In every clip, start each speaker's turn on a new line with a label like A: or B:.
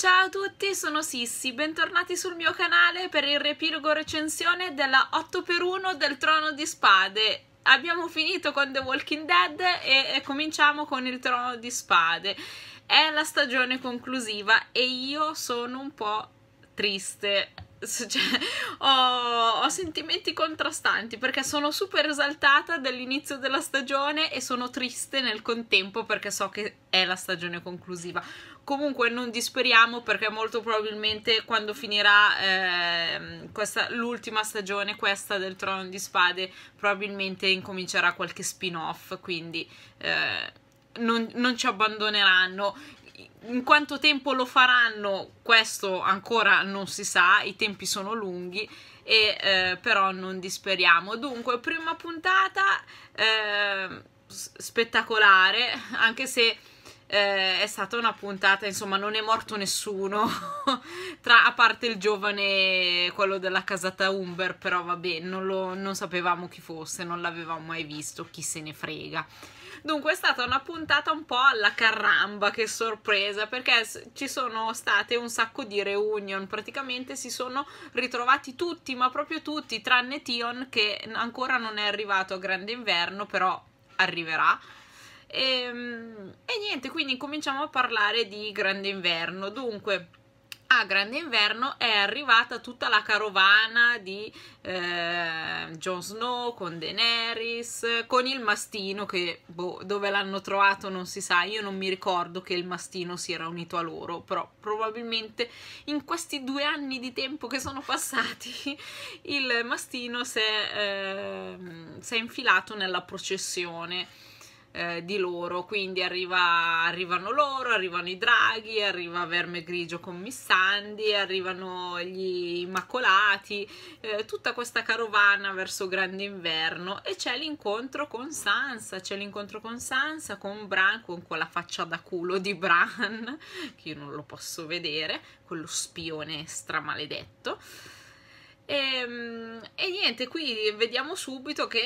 A: Ciao a tutti, sono Sissi, bentornati sul mio canale per il riepilogo recensione della 8x1 del Trono di Spade. Abbiamo finito con The Walking Dead e, e cominciamo con il Trono di Spade. È la stagione conclusiva e io sono un po' triste cioè, ho, ho, sentimenti contrastanti perché sono super esaltata dall'inizio della stagione e sono triste nel contempo perché so che è la stagione conclusiva. Comunque non disperiamo perché molto probabilmente quando finirà eh, l'ultima stagione, questa del Trono di Spade, probabilmente incomincerà qualche spin-off, quindi eh, non, non ci abbandoneranno in quanto tempo lo faranno, questo ancora non si sa, i tempi sono lunghi. E, eh, però non disperiamo. Dunque, prima puntata eh, spettacolare, anche se eh, è stata una puntata, insomma, non è morto nessuno, tra, a parte il giovane, quello della casata Umber, però vabbè, non, lo, non sapevamo chi fosse, non l'avevamo mai visto, chi se ne frega. Dunque è stata una puntata un po' alla carramba, che sorpresa, perché ci sono state un sacco di reunion, praticamente si sono ritrovati tutti, ma proprio tutti, tranne Tion che ancora non è arrivato a grande inverno, però arriverà e, ehm, e niente, quindi cominciamo a parlare di grande inverno. Dunque, a Grande Inverno è arrivata tutta la carovana di eh, Jon Snow con Daenerys, con il mastino che boh, dove l'hanno trovato non si sa, io non mi ricordo che il mastino si era unito a loro, però probabilmente in questi due anni di tempo che sono passati il mastino si è, eh, si è infilato nella processione eh, di loro, quindi arriva, arrivano loro, arrivano i draghi, arriva Verme Grigio con Missandi, arrivano gli Immacolati, eh, tutta questa carovana verso Grande Inverno e c'è l'incontro con Sansa, c'è l'incontro con Sansa, con Bran, con quella faccia da culo di Bran, che io non lo posso vedere, quello spione stramaledetto e, ehm, e, niente, qui vediamo subito che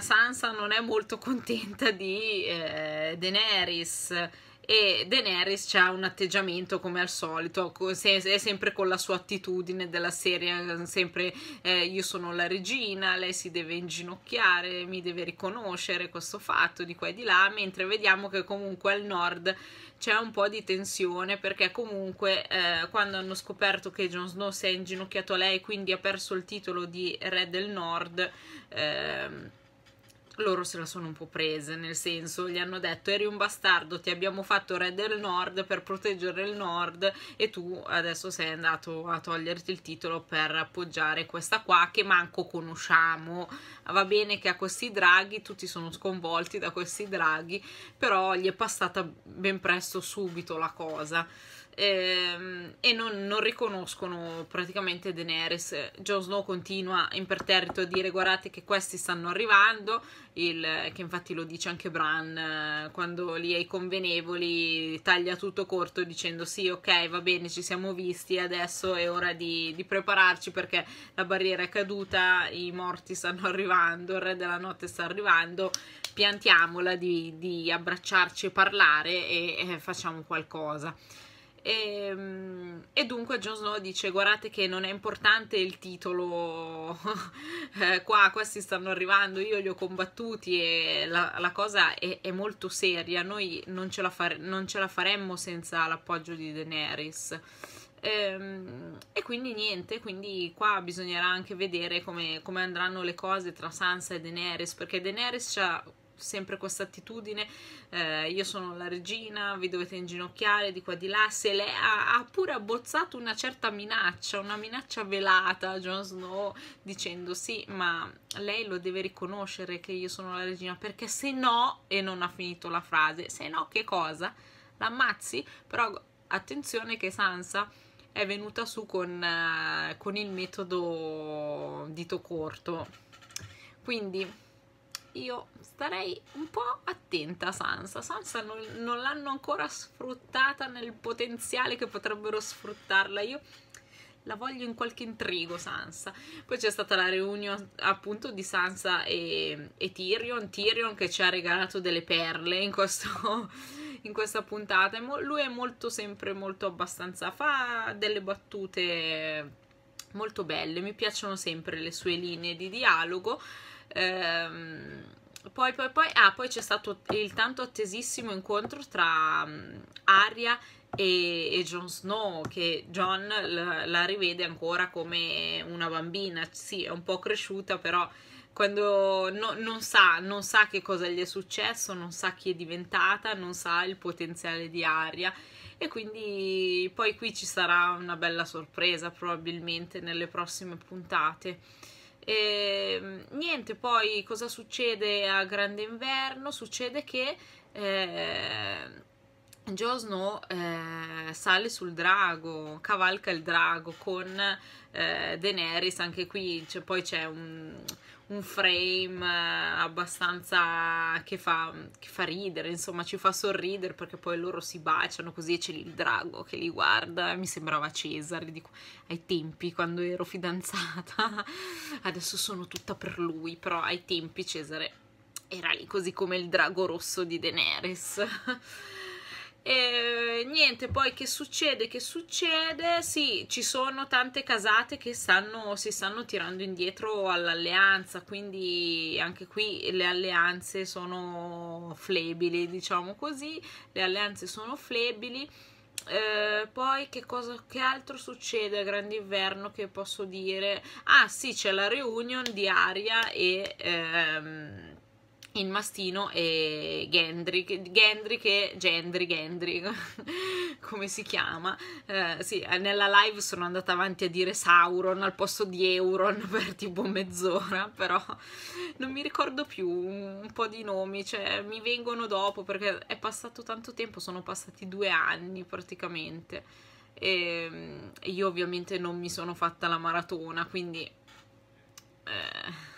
A: Sansa non è molto contenta di eh, Daenerys e Daenerys ha un atteggiamento come al solito, è sempre con la sua attitudine della serie, sempre eh, io sono la regina, lei si deve inginocchiare, mi deve riconoscere questo fatto di qua e di là, mentre vediamo che comunque al nord c'è un po' di tensione perché comunque eh, quando hanno scoperto che Jon Snow si è inginocchiato a lei quindi ha perso il titolo di re del nord ehm, loro se la sono un po' prese, nel senso gli hanno detto eri un bastardo, ti abbiamo fatto re del nord per proteggere il nord e tu adesso sei andato a toglierti il titolo per appoggiare questa qua che manco conosciamo. Va bene che a questi draghi tutti sono sconvolti da questi draghi, però gli è passata ben presto subito la cosa. Ehm, e non, non, riconoscono praticamente Daenerys. Jon Snow continua imperterrito a dire guardate che questi stanno arrivando, il, che infatti lo dice anche Bran eh, quando lì ai convenevoli taglia tutto corto dicendo sì ok va bene ci siamo visti adesso è ora di, di prepararci perché la barriera è caduta, i morti stanno arrivando, il re della notte sta arrivando, piantiamola di, di abbracciarci e parlare e, e facciamo qualcosa. E, ehm, e, dunque Jon Snow dice: Guardate che non è importante il titolo, eh, qua, questi stanno arrivando, io li ho combattuti e la, la cosa è, è, molto seria. Noi non ce la, fare, non ce la faremmo senza l'appoggio di Daenerys. Ehm, e, quindi niente, quindi qua bisognerà anche vedere come, come andranno le cose tra Sansa e Daenerys, perché Daenerys ha sempre questa attitudine, eh, io sono la regina, vi dovete inginocchiare di qua di là, se lei ha, ha pure abbozzato una certa minaccia, una minaccia velata a Jon Snow dicendo sì, ma lei lo deve riconoscere che io sono la regina, perché se no, e non ha finito la frase, se no che cosa? L'ammazzi? Però attenzione che Sansa è venuta su con, eh, con il metodo dito corto, quindi io starei un po' attenta a Sansa. Sansa non, non l'hanno ancora sfruttata nel potenziale che potrebbero sfruttarla. Io la voglio in qualche intrigo Sansa. Poi c'è stata la riunione appunto di Sansa e, e, Tyrion, Tyrion che ci ha regalato delle perle in, questo, in questa puntata. Lui è molto sempre molto abbastanza, fa delle battute molto belle, mi piacciono sempre le sue linee di dialogo. Ehm, poi, poi, poi, ah, poi c'è stato il tanto attesissimo incontro tra um, mm, Aria e, e Jon Snow, che John la, la rivede ancora come una bambina, sì, è un po' cresciuta, però quando no, non, sa, non, sa, che cosa gli è successo, non sa chi è diventata, non sa il potenziale di Aria e quindi poi qui ci sarà una bella sorpresa probabilmente nelle prossime puntate. E, mm, niente, poi cosa succede a grande inverno? Succede che eh, Jon Snow eh, sale sul drago, cavalca il drago con eh, Daenerys, anche qui cioè, poi c'è un, un frame eh, abbastanza che fa, che fa ridere, insomma ci fa sorridere perché poi loro si baciano così e c'è il drago che li guarda, mi sembrava Cesare dico, ai tempi quando ero fidanzata, adesso sono tutta per lui, però ai tempi Cesare era lì così come il drago rosso di Daenerys. E niente, poi che succede? Che succede? Sì, ci sono tante casate che stanno, si stanno tirando indietro all'alleanza, quindi anche qui le alleanze sono flebili, diciamo così, le alleanze sono flebili. Eh, poi che, cosa, che altro succede a grande inverno che posso dire? Ah sì, c'è la reunion di Aria e... Ehm, il mastino e Gendry, Gendry che Gendry, Gendry, come si chiama? Eh, sì, eh, nella live sono andata avanti a dire Sauron al posto di Euron per tipo mezz'ora, però non mi ricordo più un po' di nomi, cioè mi vengono dopo perché è passato tanto tempo, sono passati due anni praticamente e ehm, io ovviamente non mi sono fatta la maratona, quindi... Eh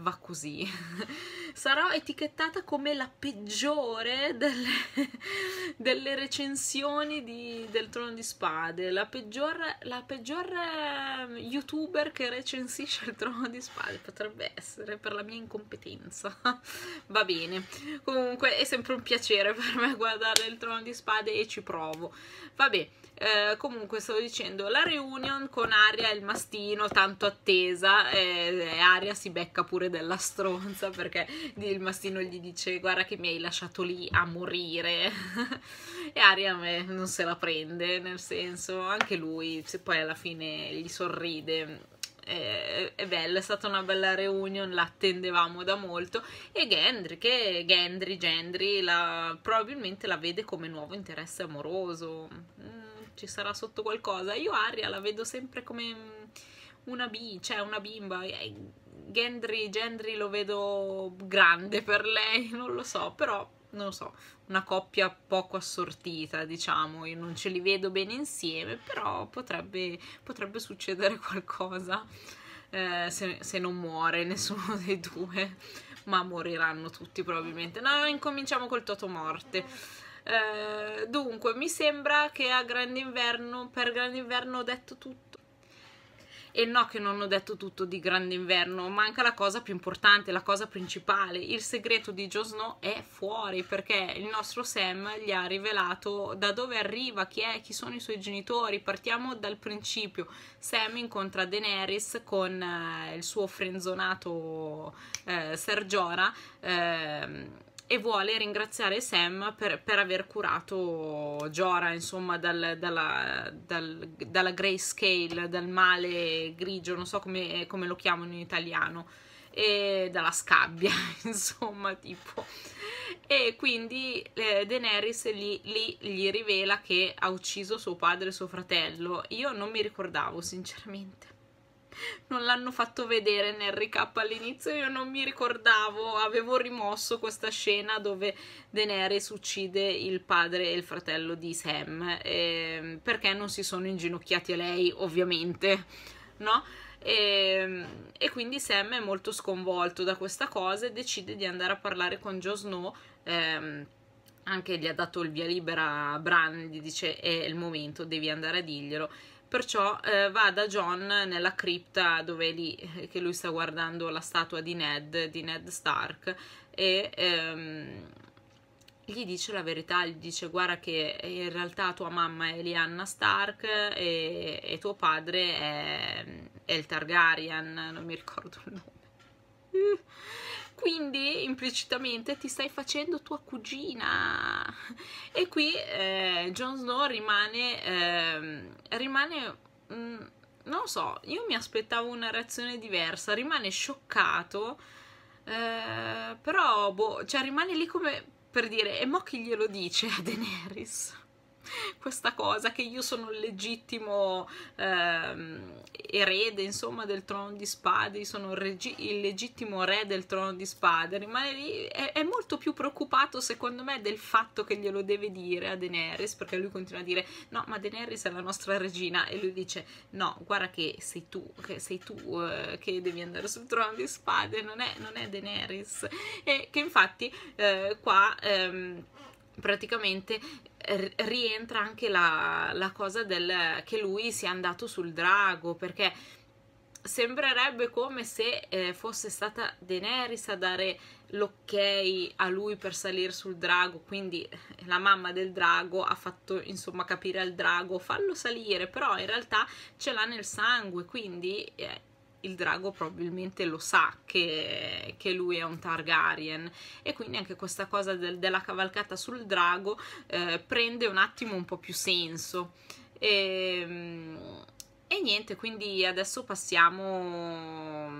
A: va così. Sarò etichettata come la peggiore delle, delle recensioni di, del Trono di Spade, la peggior, la peggior ehm, youtuber che recensisce il Trono di Spade, potrebbe essere per la mia incompetenza. Va bene, comunque è sempre un piacere per me guardare il Trono di Spade e ci provo. Vabbè. Eh, comunque stavo dicendo la reunion con Aria e il mastino tanto attesa eh, e eh, Aria si becca pure della stronza perché il mastino gli dice guarda che mi hai lasciato lì a morire e Aria a me, non se la prende nel senso anche lui se poi alla fine gli sorride è, eh, è bella, è stata una bella reunion, l'attendevamo da molto e Gendry, che Gendry, Gendry la, probabilmente la vede come nuovo interesse amoroso. Mm ci sarà sotto qualcosa. Io Aria la vedo sempre come mm, una B, cioè una bimba. Eh, Gendry, Gendry lo vedo grande per lei, non lo so, però non lo so, una coppia poco assortita, diciamo, io non ce li vedo bene insieme, però potrebbe, potrebbe succedere qualcosa eh, se, se, non muore nessuno dei due, ma moriranno tutti probabilmente. No, incominciamo col Toto Morte. Eh, dunque, mi sembra che a grande inverno, per grande inverno ho detto tutto. E no che non ho detto tutto di grande inverno, manca la cosa più importante, la cosa principale. Il segreto di Jon Snow è fuori perché il nostro Sam gli ha rivelato da dove arriva, chi è, chi sono i suoi genitori. Partiamo dal principio. Sam incontra Daenerys con eh, il suo frenzonato eh, Ser Jorah. Eh, e vuole ringraziare Sam per, per aver curato Jora, insomma, dal, dalla, dal, dalla grayscale, dal male grigio, non so come, come lo chiamano in italiano, e dalla scabbia, insomma, tipo. E quindi eh, Daenerys lì, lì gli rivela che ha ucciso suo padre e suo fratello. Io non mi ricordavo, sinceramente. non l'hanno fatto vedere nel recap all'inizio, io non mi ricordavo, avevo rimosso questa scena dove Daenerys uccide il padre e il fratello di Sam, eh, perché non si sono inginocchiati a lei, ovviamente, no? E, ehm, e, quindi Sam è molto sconvolto da questa cosa e decide di andare a parlare con Joe Snow. Ehm, anche gli ha dato il via libera a Bran, gli dice è il momento, devi andare a dirglielo perciò eh, va da John nella cripta dove lì eh, che lui sta guardando la statua di Ned, di Ned Stark e ehm, gli dice la verità, gli dice guarda che eh, in realtà tua mamma è Elianna Stark e, e tuo padre è, è, il Targaryen, non mi ricordo il nome quindi implicitamente ti stai facendo tua cugina e qui eh, Jon Snow rimane eh, rimane mh, mm, non lo so io mi aspettavo una reazione diversa rimane scioccato eh, però boh, cioè rimane lì come per dire e mo chi glielo dice a Daenerys questa cosa che io sono il legittimo ehm, erede insomma del trono di spade io sono il legittimo re del trono di spade rimane lì è, è, molto più preoccupato secondo me del fatto che glielo deve dire a Daenerys perché lui continua a dire no ma Daenerys è la nostra regina e lui dice no guarda che sei tu che sei tu eh, che devi andare sul trono di spade non è, non è Daenerys e che infatti eh, qua ehm, praticamente eh, rientra anche la, la cosa del, che lui sia andato sul drago perché sembrerebbe come se eh, fosse stata Daenerys a dare l'ok a lui per salire sul drago quindi eh, la mamma del drago ha fatto insomma capire al drago fallo salire però in realtà ce l'ha nel sangue quindi eh, il drago probabilmente lo sa che, che lui è un Targaryen e quindi anche questa cosa del, della cavalcata sul drago eh, prende un attimo un po' più senso. E, ehm, e niente, quindi adesso passiamo,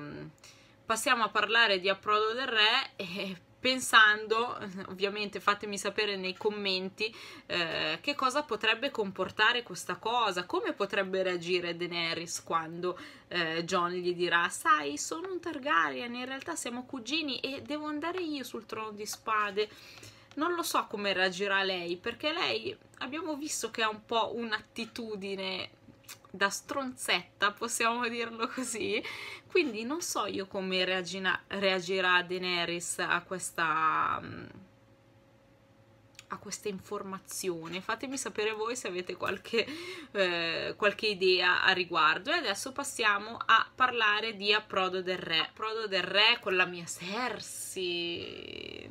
A: passiamo a parlare di Approdo del Re e pensando, ovviamente fatemi sapere nei commenti, eh, che cosa potrebbe comportare questa cosa, come potrebbe reagire Daenerys quando eh, John gli dirà sai sono un Targaryen, in realtà siamo cugini e devo andare io sul trono di spade non lo so come reagirà lei, perché lei abbiamo visto che ha un po' un'attitudine da stronzetta, possiamo dirlo così. Quindi non so io come reagirà Daenerys a questa mm, a questa informazione. Fatemi sapere voi se avete qualche, eh, qualche idea a riguardo. E adesso passiamo a parlare di Approdo del Re. Approdo del Re con la mia Sersi.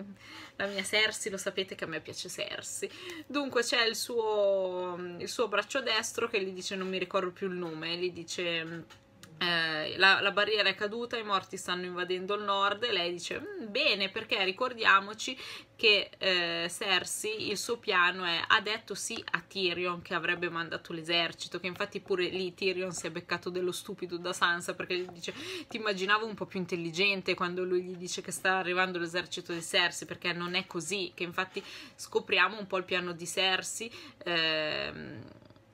A: La mia Sersi, lo sapete che a me piace Sersi. Dunque c'è il suo, il suo braccio destro che gli dice, non mi ricordo più il nome, gli dice eh, la, la, barriera è caduta, i morti stanno invadendo il nord e lei dice mm, bene perché ricordiamoci che eh, Cersei il suo piano è ha detto sì a Tyrion che avrebbe mandato l'esercito che infatti pure lì Tyrion si è beccato dello stupido da Sansa perché gli dice ti immaginavo un po' più intelligente quando lui gli dice che sta arrivando l'esercito di Cersei perché non è così che infatti scopriamo un po' il piano di Cersei eh,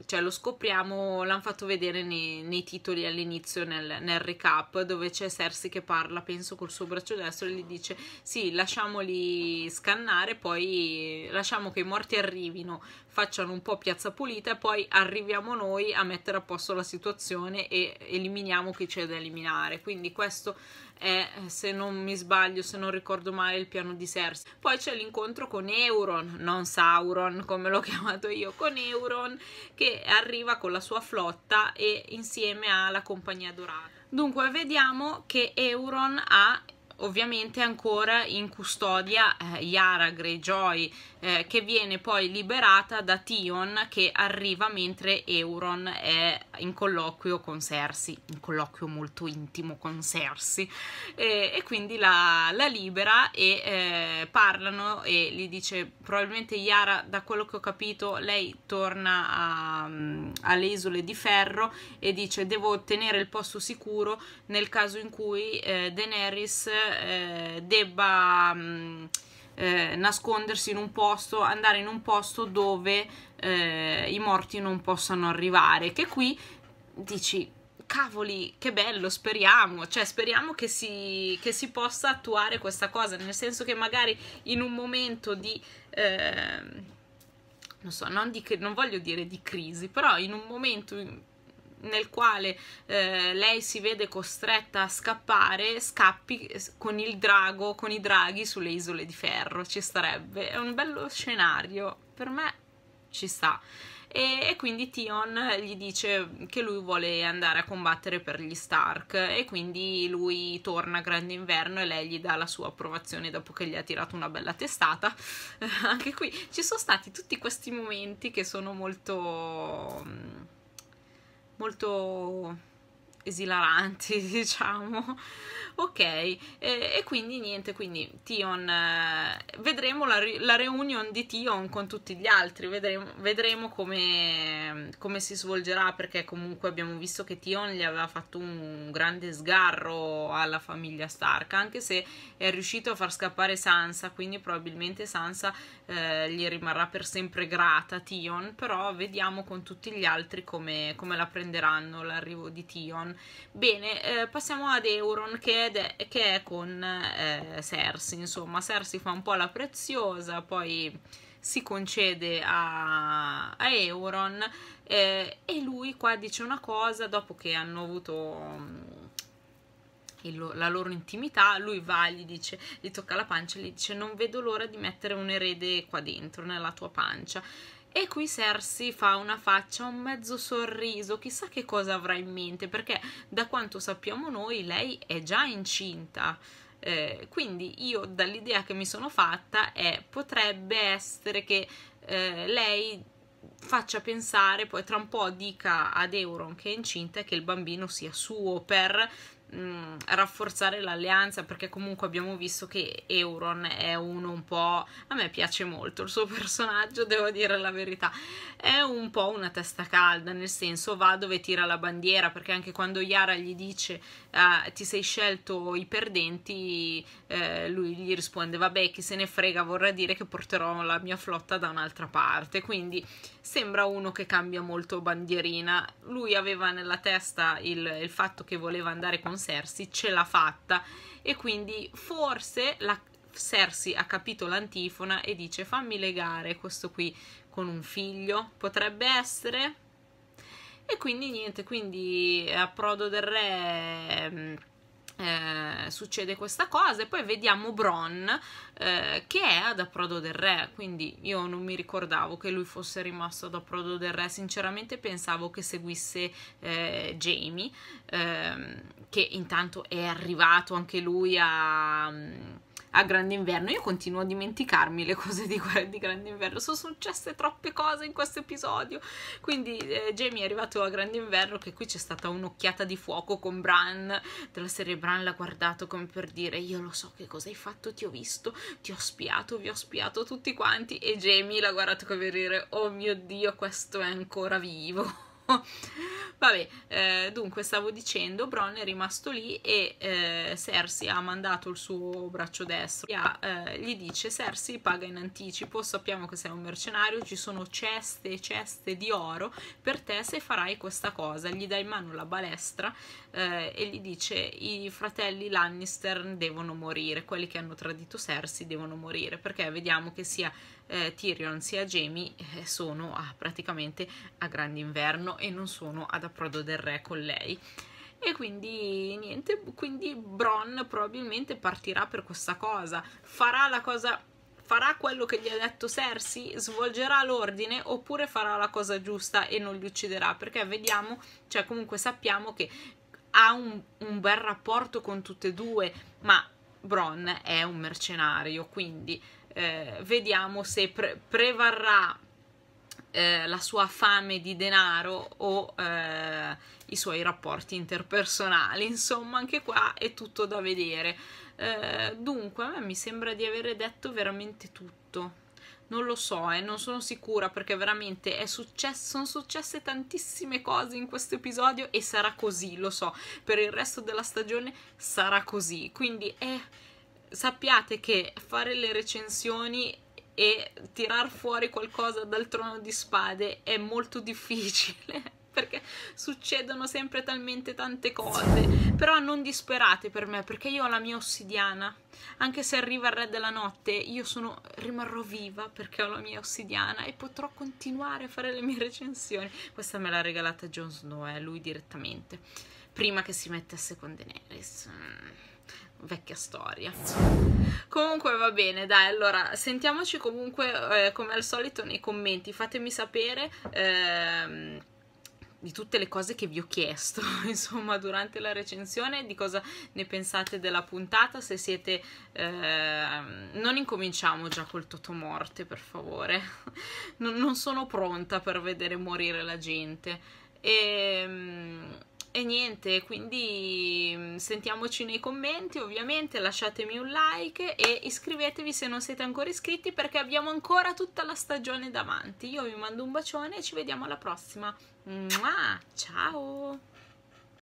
A: cioè lo scopriamo, l'hanno fatto vedere nei, nei titoli all'inizio nel, nel, recap dove c'è Cersei che parla, penso col suo braccio destro e gli dice sì lasciamoli scannare poi lasciamo che i morti arrivino facciano un po' piazza pulita e poi arriviamo noi a mettere a posto la situazione e eliminiamo chi c'è da eliminare. Quindi questo è, se non mi sbaglio, se non ricordo male, il piano di Cersei. Poi c'è l'incontro con Euron, non Sauron come l'ho chiamato io, con Euron che arriva con la sua flotta e insieme alla compagnia dorata. Dunque vediamo che Euron ha ovviamente ancora in custodia eh, Yara Greyjoy eh, che viene poi liberata da Tion che arriva mentre Euron è in colloquio con Cersei, in colloquio molto intimo con Cersei eh, e quindi la, la libera e eh, parlano e gli dice probabilmente Yara da quello che ho capito lei torna mm, alle isole di ferro e dice devo tenere il posto sicuro nel caso in cui eh, Daenerys eh, debba mh, mm, eh, nascondersi in un posto, andare in un posto dove eh, i morti non possano arrivare, che qui dici cavoli, che bello, speriamo, cioè speriamo che si, che si, possa attuare questa cosa, nel senso che magari in un momento di, eh, non so, non, di, non voglio dire di crisi, però in un momento nel quale eh, lei si vede costretta a scappare, scappi eh, con il drago, con i draghi sulle isole di ferro, ci starebbe, è un bello scenario, per me ci sta. E, e, quindi Tion gli dice che lui vuole andare a combattere per gli Stark e quindi lui torna a Grande Inverno e lei gli dà la sua approvazione dopo che gli ha tirato una bella testata anche qui ci sono stati tutti questi momenti che sono molto mm, molto esilaranti, diciamo. Ok, e, e quindi niente, quindi Tion, eh, vedremo la, la, reunion di Tion con tutti gli altri, vedremo, vedremo come, come, si svolgerà perché comunque abbiamo visto che Tion gli aveva fatto un grande sgarro alla famiglia Stark, anche se è riuscito a far scappare Sansa, quindi probabilmente Sansa eh, gli rimarrà per sempre grata Tion, però vediamo con tutti gli altri come, come la prenderanno l'arrivo di Tion Bene, eh, passiamo ad Euron che, è, che è con eh, Cersei, insomma, Cersei fa un po' la preziosa, poi si concede a, a Euron eh, e lui qua dice una cosa dopo che hanno avuto mm, la loro intimità, lui va, gli dice, gli tocca la pancia e gli dice non vedo l'ora di mettere un erede qua dentro, nella tua pancia. E qui Cersei fa una faccia, un mezzo sorriso, chissà che cosa avrà in mente, perché da quanto sappiamo noi lei è già incinta. Eh, quindi io dall'idea che mi sono fatta è potrebbe essere che eh, lei faccia pensare, poi tra un po' dica ad Euron che è incinta e che il bambino sia suo per mh, mm, rafforzare l'alleanza perché comunque abbiamo visto che Euron è uno un po' a me piace molto il suo personaggio devo dire la verità è un po' una testa calda nel senso va dove tira la bandiera perché anche quando Yara gli dice ah, ti sei scelto i perdenti eh, lui gli risponde vabbè chi se ne frega vorrà dire che porterò la mia flotta da un'altra parte quindi sembra uno che cambia molto bandierina. Lui aveva nella testa il, il fatto che voleva andare con Cersei, ce l'ha fatta e quindi forse la, Cersei ha capito l'antifona e dice fammi legare questo qui con un figlio, potrebbe essere? E quindi niente, quindi approdo del Re mm, eh, succede questa cosa e poi vediamo Bron eh, che è ad Approdo del Re quindi io non mi ricordavo che lui fosse rimasto ad Approdo del Re sinceramente pensavo che seguisse eh, Jamie ehm, che intanto è arrivato anche lui a... Um, a Grande Inverno. Io continuo a dimenticarmi le cose di, di Grande Inverno, sono successe troppe cose in questo episodio. Quindi eh, Jamie è arrivato a Grande Inverno che qui c'è stata un'occhiata di fuoco con Bran, della serie Bran l'ha guardato come per dire io lo so che cosa hai fatto, ti ho visto, ti ho spiato, vi ho spiato tutti quanti e Jamie l'ha guardato come per dire oh mio Dio questo è ancora vivo. Vabbè, eh, dunque stavo dicendo, Bron è rimasto lì e eh, Cersei ha mandato il suo braccio destro. E ha, eh, gli dice Cersei paga in anticipo, sappiamo che sei un mercenario, ci sono ceste e ceste di oro per te se farai questa cosa. Gli dà in mano la balestra eh, e gli dice i fratelli Lannister devono morire, quelli che hanno tradito Cersei devono morire perché vediamo che sia eh, Tyrion sia Jamie eh, sono a, praticamente a grande inverno e non sono ad approdo del re con lei. E quindi niente, quindi Bron probabilmente partirà per questa cosa, farà la cosa farà quello che gli ha detto Cersei, svolgerà l'ordine oppure farà la cosa giusta e non li ucciderà, perché vediamo, cioè comunque sappiamo che ha un, un bel rapporto con tutte e due, ma Bron è un mercenario, quindi eh, vediamo se pre prevarrà eh, la sua fame di denaro o eh, i suoi rapporti interpersonali, insomma anche qua è tutto da vedere. Eh, dunque, a me mi sembra di avere detto veramente tutto non lo so, eh, non sono sicura perché veramente successo, sono successe tantissime cose in questo episodio e sarà così, lo so, per il resto della stagione sarà così, quindi è... Eh sappiate che fare le recensioni e tirar fuori qualcosa dal trono di spade è molto difficile perché succedono sempre talmente tante cose. Però non disperate per me, perché io ho la mia ossidiana. Anche se arriva il re della notte, io sono, rimarrò viva perché ho la mia ossidiana e potrò continuare a fare le mie recensioni. Questa me l'ha regalata Jon Snow, eh, lui direttamente. Prima che si mettesse con Daenerys. Mm vecchia storia. Comunque va bene, dai, allora sentiamoci comunque eh, come al solito nei commenti, fatemi sapere ehm, di tutte le cose che vi ho chiesto, insomma, durante la recensione, di cosa ne pensate della puntata, se siete... Ehm, non incominciamo già col Totomorte, per favore, non, non sono pronta per vedere morire la gente. E ehm, e niente, quindi mm, sentiamoci nei commenti, ovviamente lasciatemi un like e iscrivetevi se non siete ancora iscritti perché abbiamo ancora tutta la stagione davanti. Io vi mando un bacione e ci vediamo alla prossima. Mua, ciao!